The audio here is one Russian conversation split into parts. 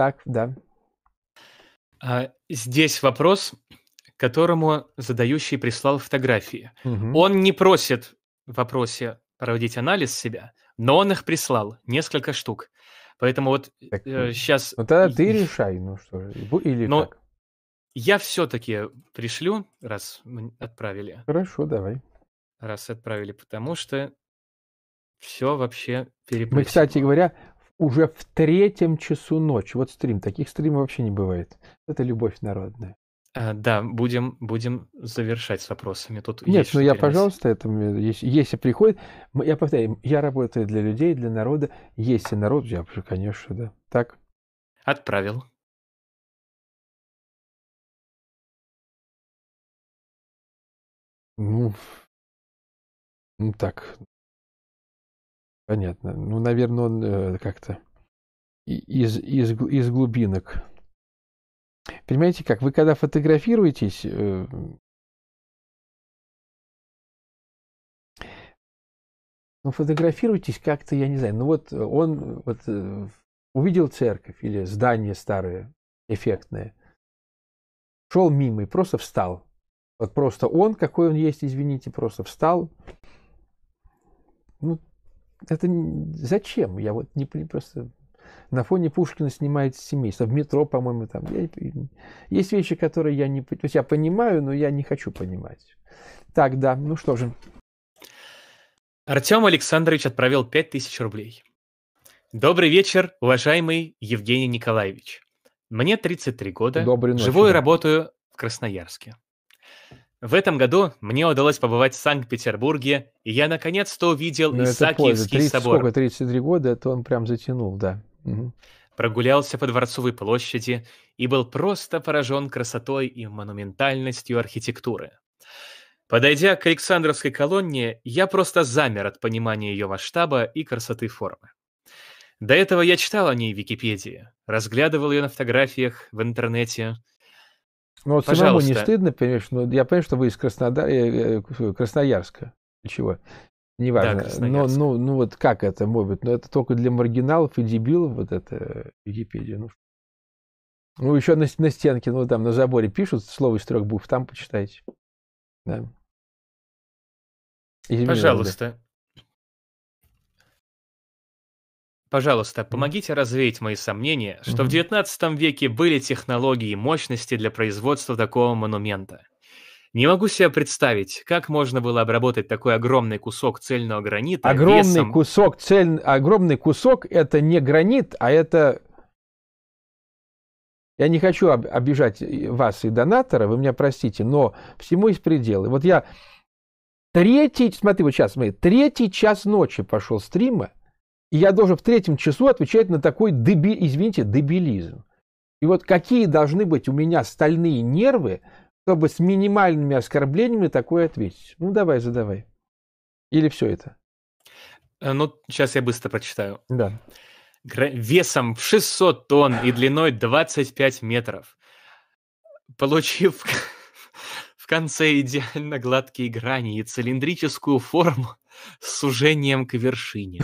Так, да. А, здесь вопрос, которому задающий прислал фотографии. Угу. Он не просит в вопросе проводить анализ себя, но он их прислал, несколько штук. Поэтому вот так, э, сейчас... Ну, ну тогда ты решай, ну что, или но как? Я все-таки пришлю, раз отправили. Хорошо, давай. Раз отправили, потому что все вообще переплетено. Мы, кстати говоря, уже в третьем часу ночи. Вот стрим. Таких стримов вообще не бывает. Это любовь народная. А, да, будем, будем завершать с вопросами. Тут Нет, ну я, пожалуйста, это, э, если, если приходит, я повторяю, я работаю для людей, для народа. Если народ, я же, конечно, да. Так. Отправил. Ну, ну так, Понятно. Ну, наверное, он э, как-то из, из, из глубинок. Понимаете как, вы когда фотографируетесь, э, ну, фотографируйтесь как-то, я не знаю, ну вот он вот, э, увидел церковь или здание старое, эффектное, шел мимо и просто встал. Вот просто он, какой он есть, извините, просто встал. Ну, это зачем? Я вот не просто на фоне Пушкина снимает семейство. В метро, по-моему, там. Я, есть вещи, которые я не... То есть я понимаю, но я не хочу понимать. Так, да, ну что же. Артем Александрович отправил 5000 рублей. Добрый вечер, уважаемый Евгений Николаевич. Мне 33 года. Добрый ночи. Живу и работаю в Красноярске. В этом году мне удалось побывать в Санкт-Петербурге, и я наконец-то увидел Но ну, Исаакиевский 30, собор. Сколько, 33 года, то он прям затянул, да. Угу. Прогулялся по Дворцовой площади и был просто поражен красотой и монументальностью архитектуры. Подойдя к Александровской колонне, я просто замер от понимания ее масштаба и красоты формы. До этого я читал о ней в Википедии, разглядывал ее на фотографиях в интернете, ну вот Пожалуйста. самому не стыдно, понимаешь, но я понимаю, что вы из Краснодара, э, э, э, Красноярска. Чего? Неважно. Да, но, ну, ну вот как это может быть? Но это только для маргиналов и дебилов вот это Википедия. Ну, ну еще на, на стенке, ну там на заборе пишут слово из трех букв, там почитайте. Да. Извините, Пожалуйста. Да. Пожалуйста, помогите развеять мои сомнения, что в XIX веке были технологии и мощности для производства такого монумента. Не могу себе представить, как можно было обработать такой огромный кусок цельного гранита. Огромный весом... кусок цель, огромный кусок это не гранит, а это. Я не хочу обижать э, вас и донатора, вы меня простите, но всему есть пределы. Вот я третий, смотри, вот сейчас, мы третий час ночи пошел стрима, и я должен в третьем часу отвечать на такой, деби, извините, дебилизм. И вот какие должны быть у меня стальные нервы, чтобы с минимальными оскорблениями такое ответить? Ну, давай, задавай. Или все это? Э, ну, сейчас я быстро прочитаю. Да. Весом в 600 тонн и длиной 25 метров, получив конце идеально гладкие грани и цилиндрическую форму с сужением к вершине.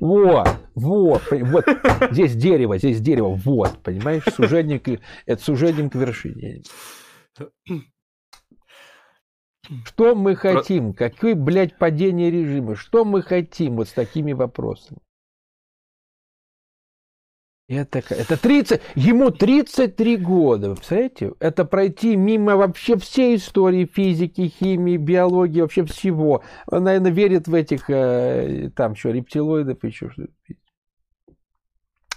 Вот, вот, вот, здесь дерево, здесь дерево, вот, понимаешь, сужение к, это сужением к вершине. Что мы хотим? Какое, блядь, падение режима? Что мы хотим вот с такими вопросами? Это, это 30, ему 33 года, вы представляете? Это пройти мимо вообще всей истории физики, химии, биологии, вообще всего. Он, наверное, верит в этих, э, там, что, рептилоидов, еще что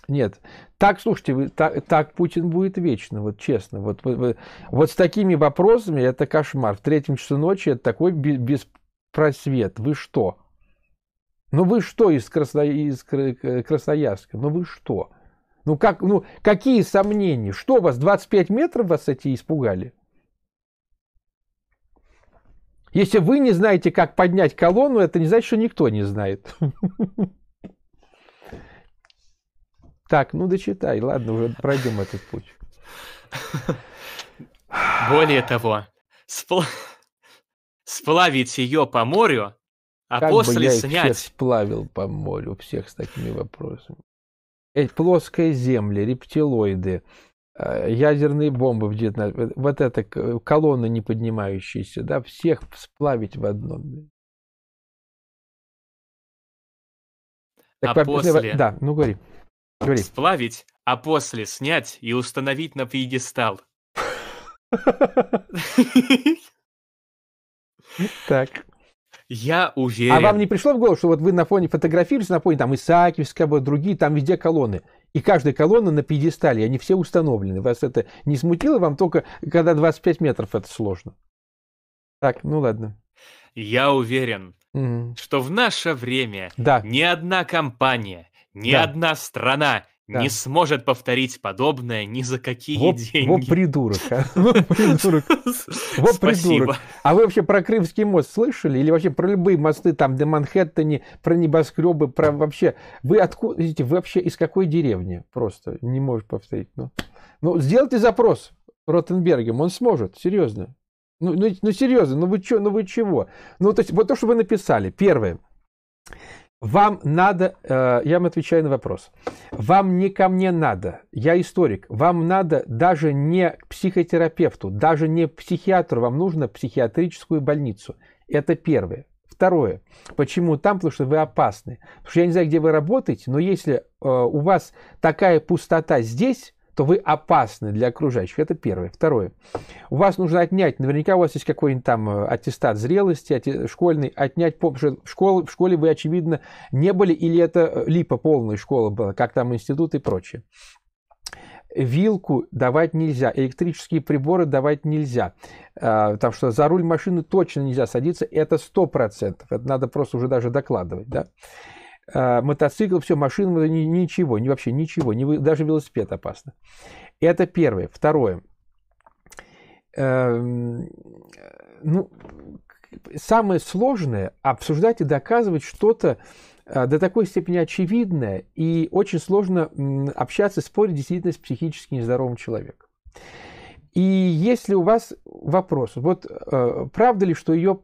Нет. Так, слушайте, вы, так, так Путин будет вечно, вот честно. Вот, вот, вот с такими вопросами это кошмар. В третьем часу ночи это такой беспросвет. Вы что? Ну вы что из, Красно... из Красноярска? Ну вы что? Ну, как, ну какие сомнения? Что вас, 25 метров вас эти испугали? Если вы не знаете, как поднять колонну, это не значит, что никто не знает. Так, ну дочитай, ладно, уже пройдем этот путь. Более того, спл... сплавить ее по морю, а как после бы я их снять. Всех сплавил по морю всех с такими вопросами. Э, Плоская земля, рептилоиды, э, ядерные бомбы в 19... Вот эта колонна не поднимающаяся, да, всех сплавить в одном. Так, а после... Да, ну говори. говори. Сплавить, а после снять и установить на пьедестал. Так. Я а уверен. А вам не пришло в голову, что вот вы на фоне фотографируетесь, на фоне там Исаакиевского, другие, там везде колонны. И каждая колонна на пьедестале, они все установлены. Вас это не смутило? Вам только когда 25 метров это сложно. Так, ну ладно. Я уверен, угу. что в наше время да. ни одна компания, ни да. одна страна да. не сможет повторить подобное ни за какие во, деньги. Вот придурок, а. Вот придурок. Вот придурок. А вы вообще про Крымский мост слышали? Или вообще про любые мосты там до Манхэттене, про небоскребы, про вообще... Вы откуда... Видите, вы вообще из какой деревни? Просто не можешь повторить. Ну, ну сделайте запрос Ротенбергем, он сможет, серьезно. Ну, ну, ну серьезно, ну вы, чё, ну вы чего? Ну, то есть, вот то, что вы написали. Первое. Вам надо, э, я вам отвечаю на вопрос, вам не ко мне надо, я историк, вам надо даже не к психотерапевту, даже не к психиатру, вам нужно психиатрическую больницу. Это первое. Второе. Почему там? Потому что вы опасны. Потому что я не знаю, где вы работаете, но если э, у вас такая пустота здесь, то вы опасны для окружающих. Это первое. Второе. У вас нужно отнять, наверняка у вас есть какой-нибудь там э, аттестат зрелости, ати, школьный, отнять, потому что в, школе, в школе вы, очевидно, не были, или это э, липа полная школа была, как там институт и прочее. Вилку давать нельзя, электрические приборы давать нельзя, потому а, что за руль машины точно нельзя садиться, это 100%, это надо просто уже даже докладывать, да. А, мотоцикл, все, машин, ничего, ни, вообще ничего, даже велосипед опасно. Это первое. Второе. Эм, ну, самое сложное – обсуждать и доказывать что-то э, до такой степени очевидное, и очень сложно общаться, спорить действительно с психически нездоровым человеком. И если у вас вопрос, вот э, правда ли, что ее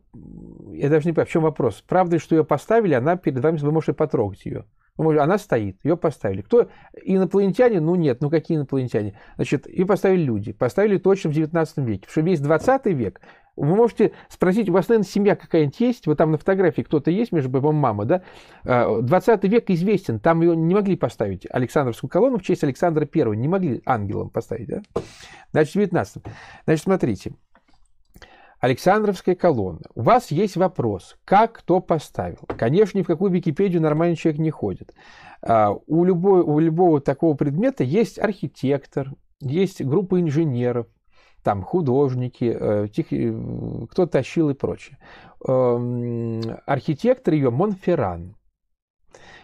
я даже не понимаю, в чем вопрос. Правда, что ее поставили, она перед вами, вы можете потрогать ее. Она стоит, ее поставили. Кто? Инопланетяне? Ну нет, ну какие инопланетяне? Значит, ее поставили люди. Поставили точно в 19 веке. Потому что весь 20 век вы можете спросить, у вас, наверное, семья какая-нибудь есть, вот там на фотографии кто-то есть, между прочим, мама, да? 20 а, век известен, там ее не могли поставить, Александровскую колонну в честь Александра I, не могли ангелом поставить, да? Значит, в 19 Значит, смотрите, Александровская колонна. У вас есть вопрос, как кто поставил. Конечно, ни в какую Википедию нормальный человек не ходит. А, у, любой, у любого такого предмета есть архитектор, есть группа инженеров, там художники, э, тех, э, кто тащил и прочее. Эм, архитектор ее Монферран.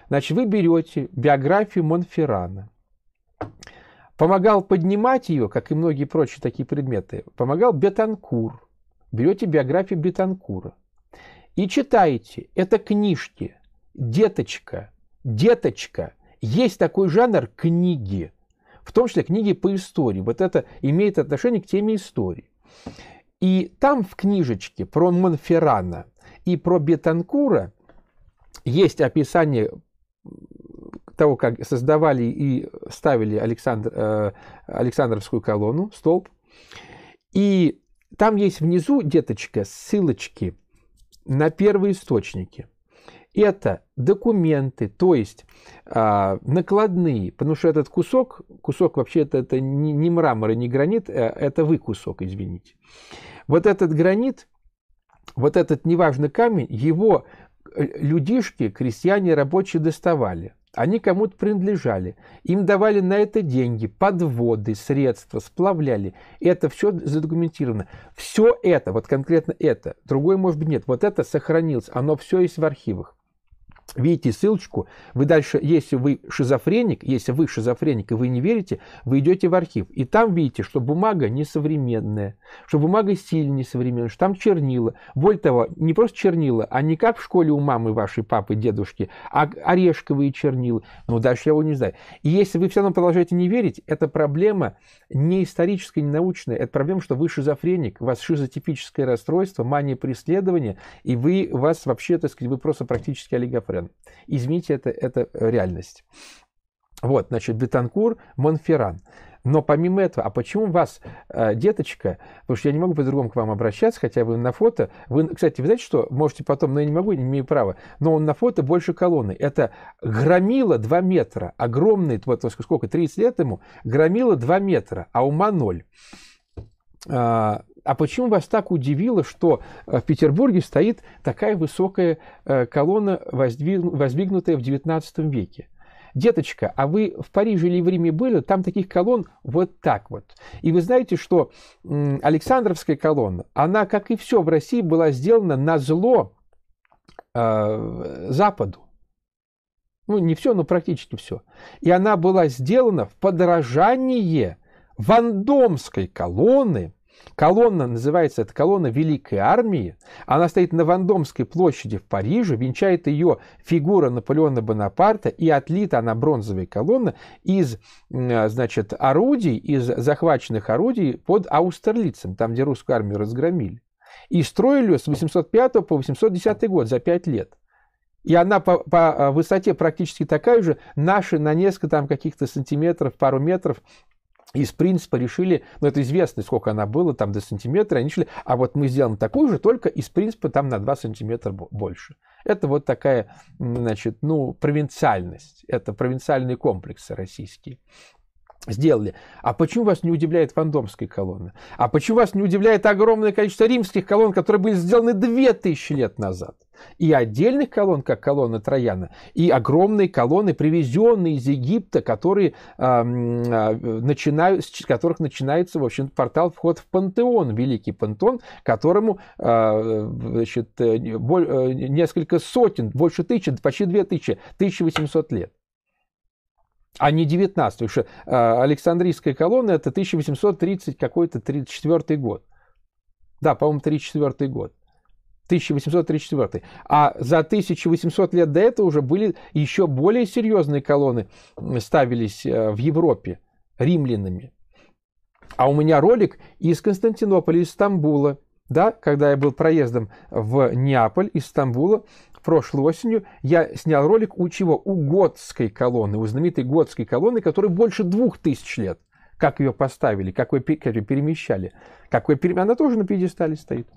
Значит, вы берете биографию Монферрана. Помогал поднимать ее, как и многие прочие такие предметы, помогал Бетанкур – берете биографию Бетанкура и читаете. Это книжки. Деточка, деточка. Есть такой жанр книги, в том числе книги по истории. Вот это имеет отношение к теме истории. И там в книжечке про Монферрана и про Бетанкура есть описание того, как создавали и ставили Александр, э, Александровскую колонну, столб, и там есть внизу, деточка, ссылочки на первые источники. Это документы, то есть а, накладные, потому что этот кусок, кусок вообще-то это не, не мрамор и не гранит, а это вы кусок, извините. Вот этот гранит, вот этот неважный камень, его э, людишки, крестьяне, рабочие доставали – они кому-то принадлежали. Им давали на это деньги, подводы, средства, сплавляли. Это все задокументировано. Все это, вот конкретно это, другой может быть нет, вот это сохранилось, оно все есть в архивах видите ссылочку, вы дальше, если вы шизофреник, если вы шизофреник и вы не верите, вы идете в архив, и там видите, что бумага несовременная, что бумага стиль несовременный, что там чернила. Более того, не просто чернила, а не как в школе у мамы вашей, папы, дедушки, а орешковые чернила. Ну, дальше я его не знаю. И если вы все равно продолжаете не верить, это проблема не историческая, не научная, это проблема, что вы шизофреник, у вас шизотипическое расстройство, мания преследования, и вы, у вас вообще, так сказать, вы просто практически олигофрен уверен. Изменить это, это э, реальность. Вот, значит, Бетанкур, Монферран. Но помимо этого, а почему вас, э, деточка, потому что я не могу по-другому к вам обращаться, хотя вы на фото, вы, кстати, вы знаете что, можете потом, но я не могу, не имею права, но он на фото больше колонны. Это громила 2 метра, огромный, вот сколько, 30 лет ему, громила 2 метра, а ума 0. А, а почему вас так удивило, что э, в Петербурге стоит такая высокая э, колонна, воздвигнутая в XIX веке? Деточка, а вы в Париже или в Риме были? Там таких колонн вот так вот. И вы знаете, что Александровская колонна, она, как и все в России, была сделана на зло э, Западу. Ну, не все, но практически все. И она была сделана в подражание вандомской колонны, колонна называется, это колонна Великой Армии, она стоит на Вандомской площади в Париже, венчает ее фигура Наполеона Бонапарта, и отлита она бронзовая колонна из, э, значит, орудий, из захваченных орудий под Аустерлицем, там, где русскую армию разгромили. И строили ее с 805 по 810 год за 5 лет. И она по, по э, высоте практически такая же. Наши на несколько там каких-то сантиметров, пару метров из принципа решили, ну это известно, сколько она была, там до сантиметра, они решили, а вот мы сделаем такую же, только из принципа там на 2 сантиметра больше. Это вот такая, значит, ну, провинциальность, это провинциальные комплексы российские сделали. А почему вас не удивляет фандомская колонна? А почему вас не удивляет огромное количество римских колонн, которые были сделаны 2000 лет назад? И отдельных колонн, как колонна Трояна, и огромные колонны, привезенные из Египта, которые, э, а, начинают, с которых начинается, в общем портал вход в пантеон, великий пантеон, которому а, э, значит, э, несколько сотен, больше тысячи, почти две тысячи, 1800 лет а не 19 потому что а, Александрийская колонна – это 1830 какой-то 34 год. Да, по-моему, 34 год. 1834. А за 1800 лет до этого уже были еще более серьезные колонны, ставились э, в Европе римлянами. А у меня ролик из Константинополя, из Стамбула, да, когда я был проездом в Неаполь из Стамбула, прошлой осенью я снял ролик у чего? У готской колонны, у знаменитой готской колонны, которой больше двух тысяч лет. Как ее поставили, как ее перемещали. Как ее пере... Она тоже на пьедестале стоит.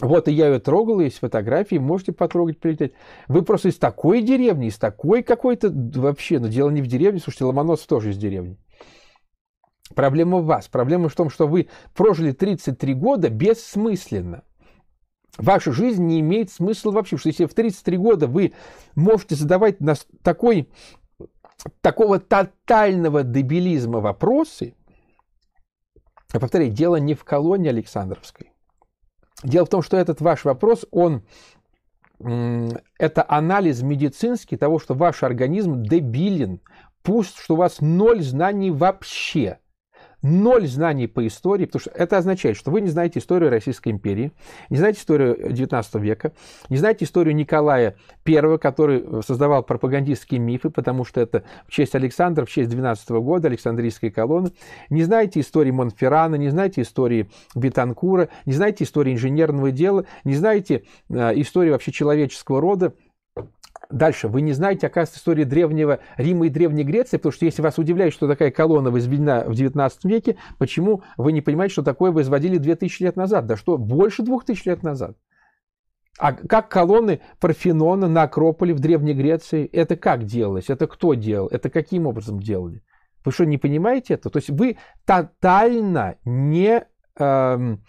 Вот, и я ее трогал, есть фотографии, можете потрогать, прилететь. Вы просто из такой деревни, из такой какой-то... Вообще, но ну, дело не в деревне, слушайте, Ломоносов тоже из деревни. Проблема в вас. Проблема в том, что вы прожили 33 года бессмысленно ваша жизнь не имеет смысла вообще. что если в 33 года вы можете задавать нас такой, такого тотального дебилизма вопросы, я повторяю, дело не в колонии Александровской. Дело в том, что этот ваш вопрос, он это анализ медицинский того, что ваш организм дебилен, пуст, что у вас ноль знаний вообще ноль знаний по истории, потому что это означает, что вы не знаете историю Российской империи, не знаете историю XIX э, века, не знаете историю Николая I, который э, создавал пропагандистские мифы, потому что это в честь Александра, в честь 12 года, Александрийской колонны, не знаете истории Монферрана, не знаете истории Бетанкура, не знаете истории инженерного дела, не знаете э, истории вообще человеческого рода, Дальше. Вы не знаете, оказывается, истории Древнего Рима и Древней Греции, потому что если вас удивляет, что такая колонна возведена в 19 веке, почему вы не понимаете, что такое возводили 2000 лет назад? Да что, больше 2000 лет назад? А как колонны Парфенона на Акрополе в Древней Греции? Это как делалось? Это кто делал? Это каким образом делали? Вы что, не понимаете это? То есть вы тотально не... Эм,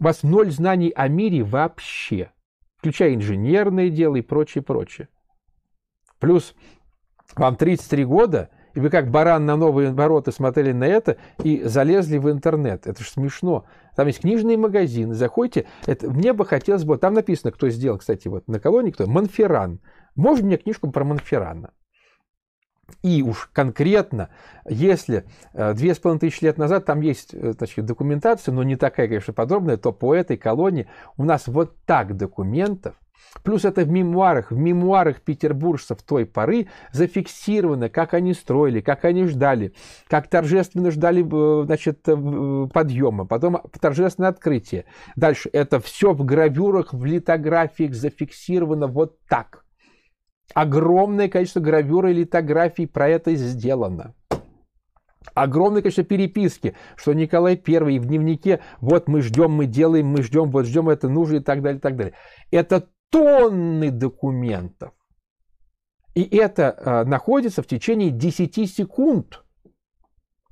у вас ноль знаний о мире вообще, включая инженерные дела и прочее, прочее. Плюс вам 33 года, и вы как баран на новые обороты смотрели на это и залезли в интернет. Это же смешно. Там есть книжные магазины, заходите. Это, мне бы хотелось бы... Там написано, кто сделал, кстати, вот на колонии, кто? Монферран. Можно мне книжку про Монферрана? И уж конкретно, если э, две с половиной тысячи лет назад, там есть э, значит, документация, но не такая, конечно, подробная, то по этой колонии у нас вот так документов Плюс это в мемуарах, в мемуарах петербуржцев той поры зафиксировано, как они строили, как они ждали, как торжественно ждали э, значит, э, э, подъема, потом торжественное открытие. Дальше это все в гравюрах, в литографиях зафиксировано вот так. Огромное количество гравюр и литографий про это сделано. Огромное количество переписки, что Николай I в дневнике, вот мы ждем, мы делаем, мы ждем, вот ждем, это нужно и так далее, и так далее. Это тонны документов. И это а, находится в течение 10 секунд.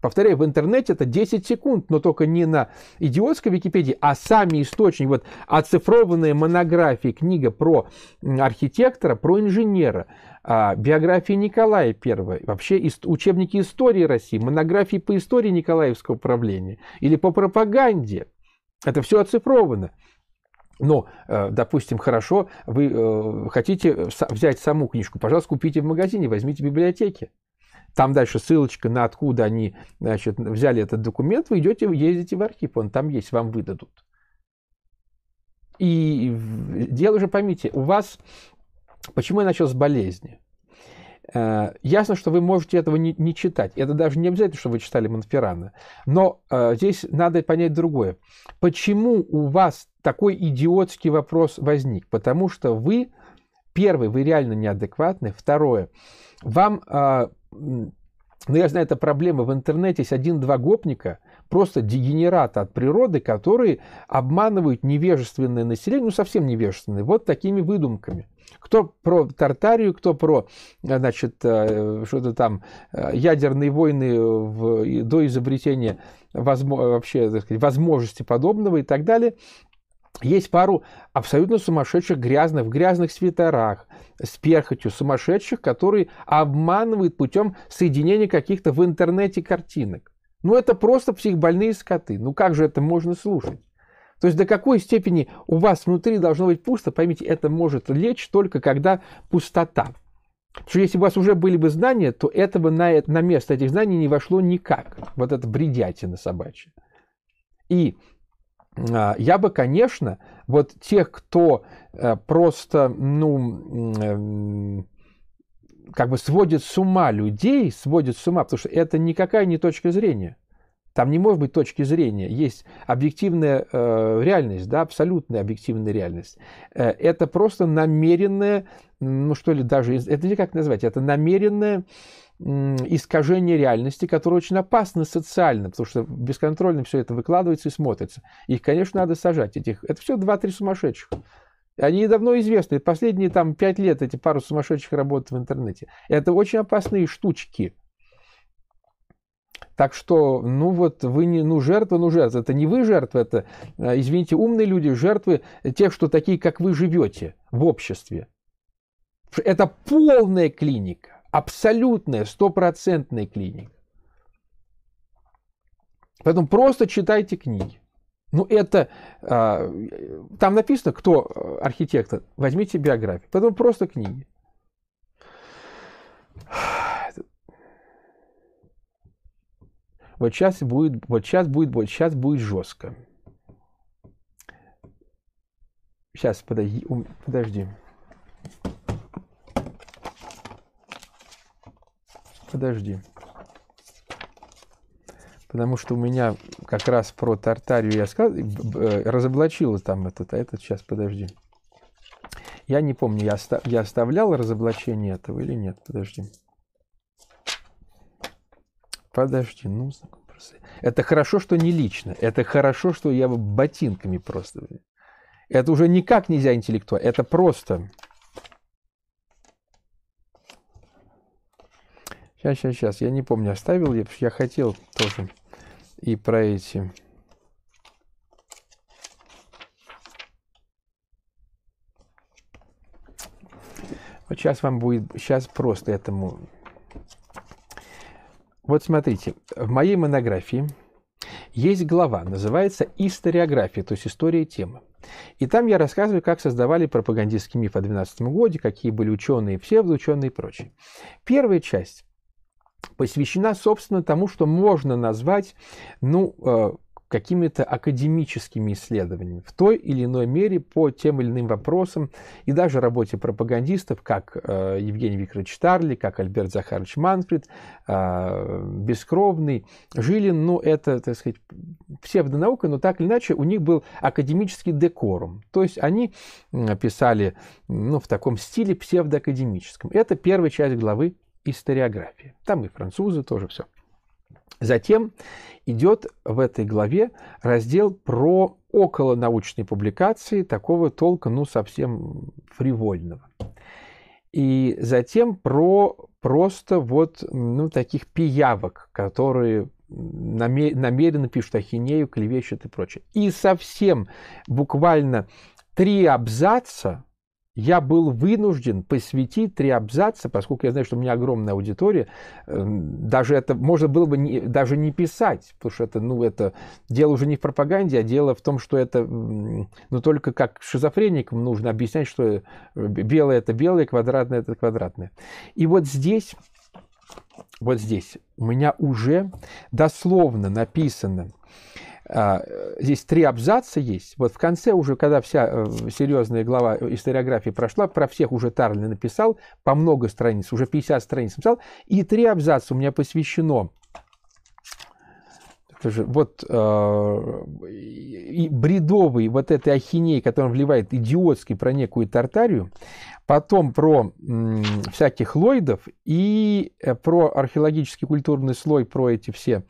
Повторяю, в интернете это 10 секунд, но только не на идиотской Википедии, а сами источники, вот оцифрованные монографии, книга про архитектора, про инженера, а, биографии Николая I, вообще учебники истории России, монографии по истории Николаевского правления или по пропаганде. Это все оцифровано. Но, э, допустим, хорошо, вы э, хотите взять саму книжку, пожалуйста, купите в магазине, возьмите в библиотеке. Там дальше ссылочка на откуда они значит, взяли этот документ, вы идете, ездите в архив, он там есть, вам выдадут. И дело же, поймите, у вас... Почему я начал с болезни? Э, ясно, что вы можете этого не, не читать. Это даже не обязательно, что вы читали Монферрана. Но э, здесь надо понять другое. Почему у вас такой идиотский вопрос возник, потому что вы, первый вы реально неадекватны, второе, вам, э, ну я знаю, это проблема в интернете, есть один-два гопника, просто дегенераты от природы, которые обманывают невежественное население, ну совсем невежественное, вот такими выдумками. Кто про Тартарию, кто про, э, значит, э, что-то там, э, ядерные войны в, до изобретения возможно, вообще, так сказать, возможности подобного и так далее. Есть пару абсолютно сумасшедших грязных, в грязных свитерах, с перхотью сумасшедших, которые обманывают путем соединения каких-то в интернете картинок. Ну это просто психбольные скоты. Ну как же это можно слушать? То есть до какой степени у вас внутри должно быть пусто, поймите, это может лечь только когда пустота. Потому что если у вас уже были бы знания, то этого на, на место этих знаний не вошло никак. Вот это бредятина собачья. И а, я бы, конечно, вот тех, кто э, просто, ну, э, как бы сводит с ума людей, сводит с ума, потому что это никакая не точка зрения. Там не может быть точки зрения. Есть объективная э, реальность, да, абсолютная объективная реальность. Э, это просто намеренное, ну что ли, даже, это не как назвать, это намеренное, искажение реальности, которое очень опасно социально, потому что бесконтрольно все это выкладывается и смотрится. Их, конечно, надо сажать. Этих. Это все 2-3 сумасшедших. Они давно известны. Последние там 5 лет эти пару сумасшедших работают в интернете. Это очень опасные штучки. Так что, ну вот, вы не, ну жертва, ну жертва. Это не вы жертва, это, э, извините, умные люди, жертвы тех, что такие, как вы живете в обществе. Это полная клиника абсолютная, стопроцентная клиника. Поэтому просто читайте книги. Ну, это... А, там написано, кто э, архитектор. Возьмите биографию. Поэтому просто книги. Вот сейчас будет, вот сейчас будет, вот сейчас будет жестко. Сейчас, подожди. подожди. подожди. Потому что у меня как раз про Тартарию я сказал, э, разоблачила там этот, а этот сейчас, подожди. Я не помню, я, оста- я оставлял разоблачение этого или нет, подожди. Подожди, ну, это хорошо, что не лично. Это хорошо, что я ботинками просто. Это уже никак нельзя интеллектуально. Это просто Сейчас, сейчас, сейчас. Я не помню, оставил я, я хотел тоже и про эти. Вот сейчас вам будет, сейчас просто этому. Вот смотрите, в моей монографии есть глава, называется «Историография», то есть «История темы». И там я рассказываю, как создавали пропагандистский миф о 12 годе, какие были ученые, все ученые и прочее. Первая часть посвящена, собственно, тому, что можно назвать, ну, э, какими-то академическими исследованиями в той или иной мере по тем или иным вопросам и даже работе пропагандистов, как э, Евгений Викторович Тарли, как Альберт Захарович Манфред, э, Бескровный, Жилин, ну это, так сказать, псевдонаука, но так или иначе у них был академический декорум. То есть они писали ну, в таком стиле псевдоакадемическом. Это первая часть главы историографии. Там и французы тоже все. Затем идет в этой главе раздел про околонаучные публикации такого толка, ну, совсем фривольного. И затем про просто вот ну, таких пиявок, которые намеренно пишут ахинею, клевещут и прочее. И совсем буквально три абзаца я был вынужден посвятить три абзаца, поскольку я знаю, что у меня огромная аудитория, эм, даже это можно было бы не, даже не писать, потому что это, ну, это дело уже не в пропаганде, а дело в том, что это, ну, только как шизофреникам нужно объяснять, что э, белое – это белое, квадратное – это квадратное. И вот здесь, вот здесь у меня уже дословно написано – а, здесь три абзаца есть. Вот в конце уже, когда вся э, серьезная глава историографии прошла, про всех уже Тарлин написал, по много страниц, уже 50 страниц написал, и три абзаца у меня посвящено вот э, и бредовый вот этой ахинеи, который вливает идиотский про некую Тартарию, потом про э, всяких лойдов и про археологический культурный слой, про эти все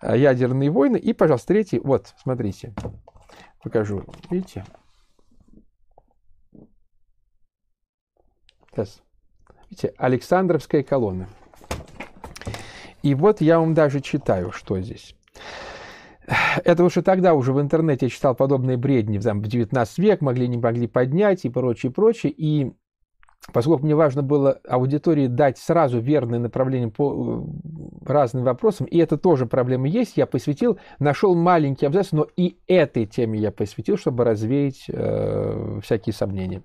э, ядерные войны. И, пожалуйста, третий, вот, смотрите, покажу, видите? Сейчас. Видите, Александровская колонна. И вот я вам даже читаю, что здесь это уже тогда уже в интернете я читал подобные бредни, там, в 19 век могли, не могли поднять и прочее, прочее. И поскольку мне важно было аудитории дать сразу верное направление по э, разным вопросам, и это тоже проблема есть, я посвятил, нашел маленький абзац, но и этой теме я посвятил, чтобы развеять э, всякие сомнения.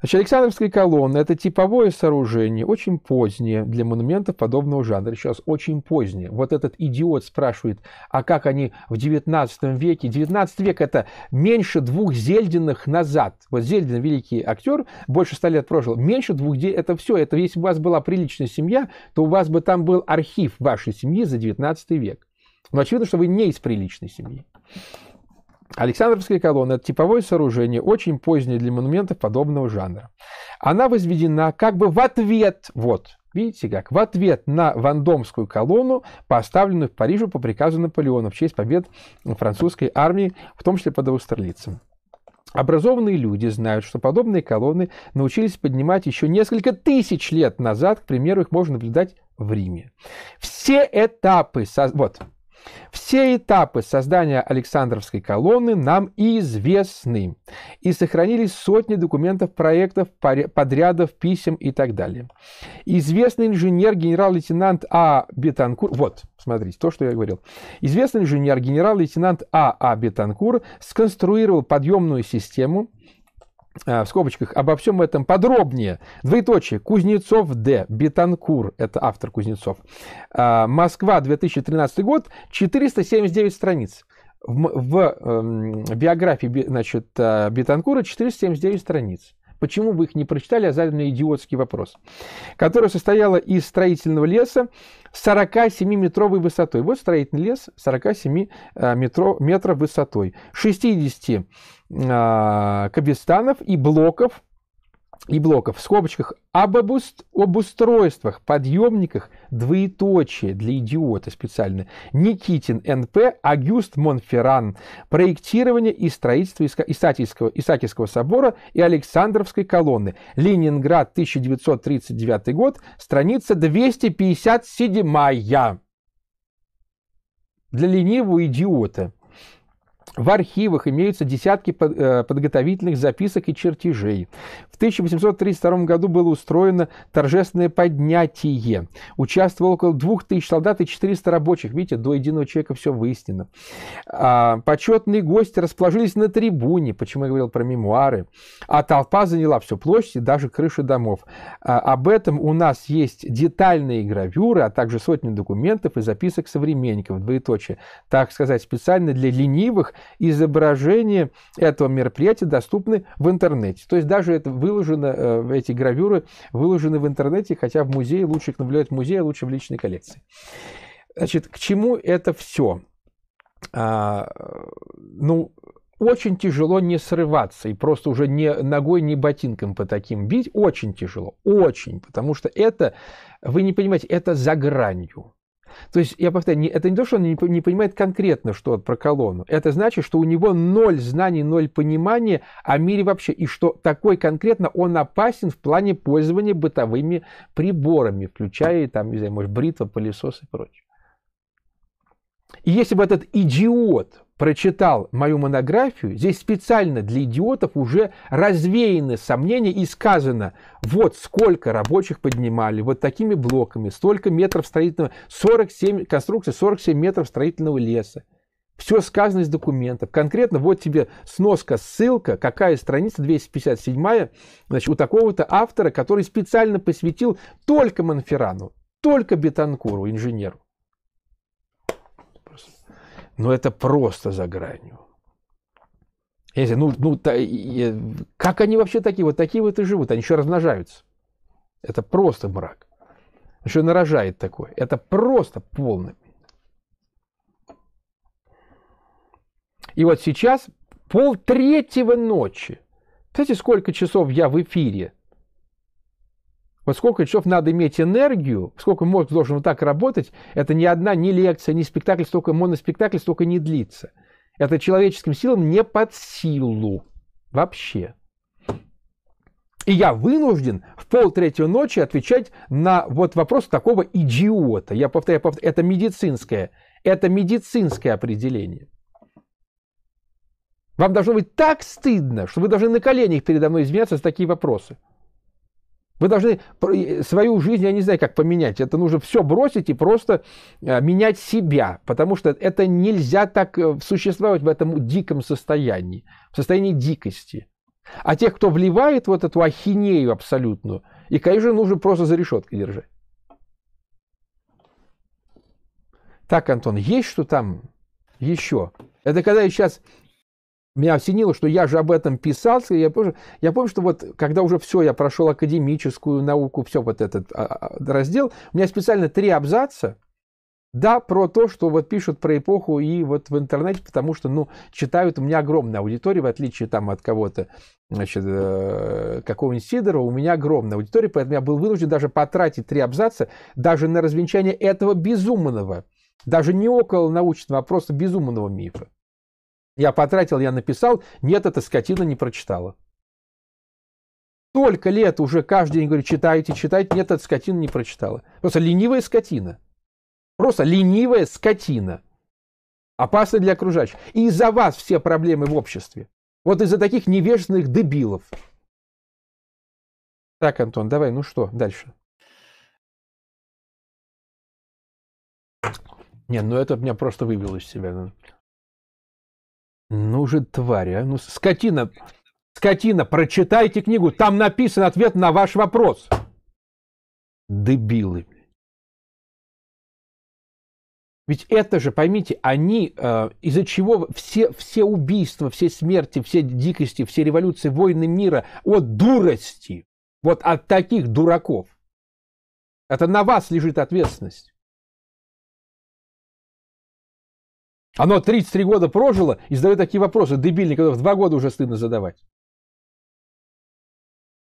Значит, Александровская колонна – это типовое сооружение, очень позднее для монументов подобного жанра. Сейчас очень позднее. Вот этот идиот спрашивает, а как они в 19 веке? 19 век – это меньше двух Зельдиных назад. Вот Зельдин – великий актер, больше ста лет прожил. Меньше двух – это все. Это если бы у вас была приличная семья, то у вас бы там был архив вашей семьи за 19 век. Но очевидно, что вы не из приличной семьи. Александровская колонна – это типовое сооружение, очень позднее для монументов подобного жанра. Она возведена как бы в ответ, вот, видите как, в ответ на Вандомскую колонну, поставленную в Париже по приказу Наполеона в честь побед французской армии, в том числе под Аустерлицем. Образованные люди знают, что подобные колонны научились поднимать еще несколько тысяч лет назад, к примеру, их можно наблюдать в Риме. Все этапы, со... вот, все этапы создания Александровской колонны нам известны, и сохранились сотни документов, проектов, подрядов, писем и так далее. Известный инженер генерал-лейтенант А. Бетанкур, вот, смотрите, то, что я говорил. Известный инженер генерал-лейтенант А. А. Бетанкур сконструировал подъемную систему, а, в скобочках обо всем этом подробнее. Двоеточие. Кузнецов Д. Бетанкур. Это автор Кузнецов. А, Москва, 2013 год. 479 страниц. В, в, в эм, биографии значит, а, Бетанкура 479 страниц почему вы их не прочитали, а задали мне идиотский вопрос, которая состояла из строительного леса 47-метровой высотой. Вот строительный лес 47 э, метров, метров высотой, 60 а, кабестанов и блоков и блоков в скобочках об, обуст... обустройствах, подъемниках, двоеточие для идиота специально. Никитин НП, Агюст Монферран. Проектирование и строительство Иска... Исаакиевского, Исаакиевского собора и Александровской колонны. Ленинград, 1939 год, страница 257 -я. Для ленивого идиота – в архивах имеются десятки э, подготовительных записок и чертежей. В 1832 году было устроено торжественное поднятие. Участвовало около 2000 солдат и 400 рабочих. Видите, до единого человека все выяснено. А, почетные гости расположились на трибуне, почему я говорил про мемуары. А толпа заняла всю площадь и даже крыши домов. А, об этом у нас есть детальные гравюры, а также сотни документов и записок современников, двоеточие. Так сказать, специально для ленивых – изображения этого мероприятия доступны в интернете. То есть даже это выложено, э, эти гравюры выложены в интернете, хотя в музее лучше их наблюдать в музее, а лучше в личной коллекции. Значит, к чему это все? А, ну, очень тяжело не срываться и просто уже не ногой, не ботинком по таким бить. Очень тяжело, очень, потому что это, вы не понимаете, это за гранью. То есть, я повторяю, это не то, что он не понимает конкретно что про колонну. Это значит, что у него ноль знаний, ноль понимания о мире вообще. И что такой конкретно он опасен в плане пользования бытовыми приборами, включая, там, не знаю, может, бритва, пылесос и прочее. И если бы этот идиот прочитал мою монографию, здесь специально для идиотов уже развеяны сомнения и сказано, вот сколько рабочих поднимали, вот такими блоками, столько метров строительного, 47, конструкции 47 метров строительного леса. Все сказано из документов. Конкретно вот тебе сноска, ссылка, какая страница, 257-я, значит, у такого-то автора, который специально посвятил только Монферану, только Бетанкуру, инженеру но это просто за гранью. Я ну, ну та, я, как они вообще такие? Вот такие вот и живут, они еще размножаются. Это просто мрак. Еще нарожает такое. Это просто полный. И вот сейчас пол третьего ночи. Знаете, сколько часов я в эфире вот сколько часов надо иметь энергию, сколько мозг должен вот так работать, это ни одна, ни лекция, ни спектакль, столько моноспектакль, столько не длится. Это человеческим силам не под силу вообще. И я вынужден в пол третьего ночи отвечать на вот вопрос такого идиота. Я повторяю, повторяю это медицинское, это медицинское определение. Вам должно быть так стыдно, что вы должны на коленях передо мной извиняться за такие вопросы. Вы должны свою жизнь, я не знаю, как поменять. Это нужно все бросить и просто а, менять себя, потому что это нельзя так э, существовать в этом диком состоянии, в состоянии дикости. А тех, кто вливает вот эту ахинею абсолютную, и, конечно, нужно просто за решеткой держать. Так, Антон, есть что там еще? Это когда я сейчас меня осенило, что я же об этом писал. Я, помню, я помню, что вот когда уже все, я прошел академическую науку, все вот этот а, а, раздел, у меня специально три абзаца, да, про то, что вот пишут про эпоху и вот в интернете, потому что, ну, читают у меня огромная аудитория, в отличие там от кого-то, значит, э, какого-нибудь Сидорова, у меня огромная аудитория, поэтому я был вынужден даже потратить три абзаца даже на развенчание этого безумного, даже не около научного, а просто безумного мифа. Я потратил, я написал. Нет, эта скотина не прочитала. Только лет уже каждый день говорю, читайте, читайте. Нет, эта скотина не прочитала. Просто ленивая скотина. Просто ленивая скотина. Опасно для окружающих. И из-за вас все проблемы в обществе. Вот из-за таких невежественных дебилов. Так, Антон, давай, ну что, дальше. Не, ну это меня просто выбило из себя. Ну же, тварь, а? Ну, скотина, скотина, прочитайте книгу. Там написан ответ на ваш вопрос. Дебилы. Ведь это же, поймите, они, э, из-за чего все, все убийства, все смерти, все дикости, все революции, войны мира от дурости, вот от таких дураков. Это на вас лежит ответственность. Оно 33 года прожило и задает такие вопросы дебильные, которые в 2 года уже стыдно задавать.